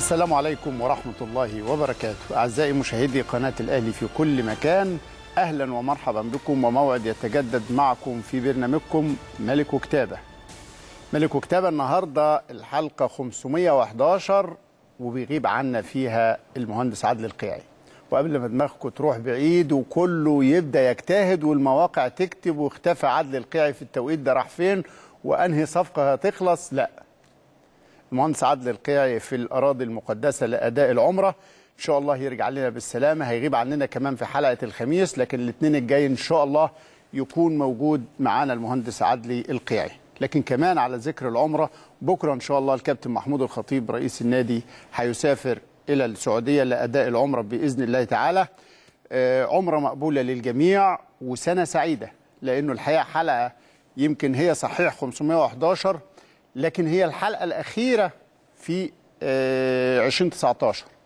السلام عليكم ورحمة الله وبركاته أعزائي مشاهدي قناة الأهلي في كل مكان أهلا ومرحبا بكم وموعد يتجدد معكم في برنامجكم ملك وكتابة ملك وكتابة النهاردة الحلقة 511 وبيغيب عنا فيها المهندس عدل القيعي وقبل ما دماغكم تروح بعيد وكله يبدأ يجتهد والمواقع تكتب واختفى عدل القيعي في التوقيت ده راح فين وأنهي صفقة هتخلص لا المهندس عدل القيعي في الأراضي المقدسة لأداء العمرة إن شاء الله يرجع لنا بالسلامة هيغيب عننا كمان في حلقة الخميس لكن الاثنين الجاي إن شاء الله يكون موجود معانا المهندس عدلي القيعي لكن كمان على ذكر العمرة بكرة إن شاء الله الكابتن محمود الخطيب رئيس النادي هيسافر إلى السعودية لأداء العمرة بإذن الله تعالى آه، عمرة مقبولة للجميع وسنة سعيدة لأنه الحقيقة حلقة يمكن هي صحيح 511 لكن هي الحلقه الاخيره في 2019 آه،